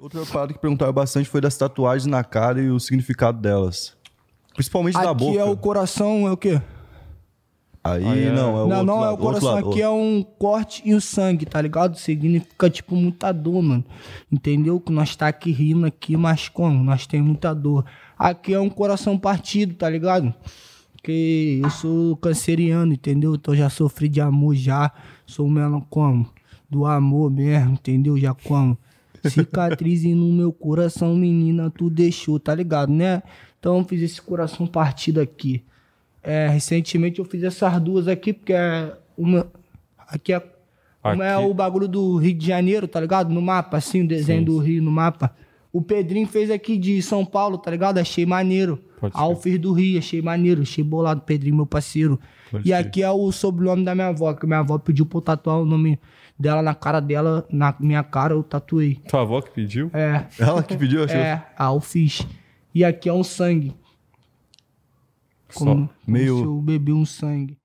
Outra parada que perguntaram bastante foi das tatuagens na cara e o significado delas. Principalmente da boca. Aqui é o coração, é o quê? Aí ah, é. não, é o Não, não é lado, é o coração. Lado, aqui é um corte e o sangue, tá ligado? Significa, tipo, muita dor, mano. Entendeu? Que nós tá aqui rindo aqui, mas como? Nós tem muita dor. Aqui é um coração partido, tá ligado? Que eu sou canceriano, entendeu? Então já sofri de amor já. Sou mesmo como? Do amor mesmo, entendeu? Já como? Cicatriz no meu coração, menina, tu deixou, tá ligado, né? Então eu fiz esse coração partido aqui. É, recentemente eu fiz essas duas aqui, porque é uma. Aqui é, uma é o bagulho do Rio de Janeiro, tá ligado? No mapa, assim, o desenho Sim. do Rio no mapa. O Pedrinho fez aqui de São Paulo, tá ligado? Achei maneiro. Pode do Rio, achei maneiro, achei bolado, Pedrinho, meu parceiro. Pode e ser. aqui é o sobrenome da minha avó, que minha avó pediu pra eu tatuar o nome dela na cara dela, na minha cara, eu tatuei. Tua avó que pediu? É. Ela que pediu, achou? É, ah, E aqui é um sangue. Como, Só meio. Como se eu bebi um sangue.